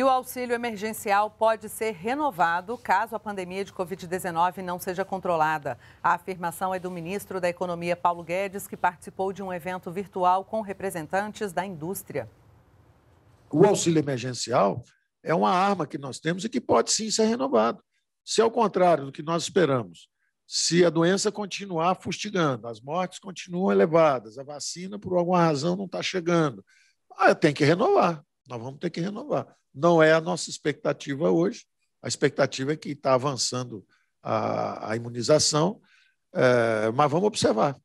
E o auxílio emergencial pode ser renovado caso a pandemia de Covid-19 não seja controlada. A afirmação é do ministro da Economia, Paulo Guedes, que participou de um evento virtual com representantes da indústria. O auxílio emergencial é uma arma que nós temos e que pode sim ser renovado. Se ao contrário do que nós esperamos, se a doença continuar fustigando, as mortes continuam elevadas, a vacina, por alguma razão, não está chegando, ah, tem que renovar nós vamos ter que renovar. Não é a nossa expectativa hoje. A expectativa é que está avançando a, a imunização, é, mas vamos observar.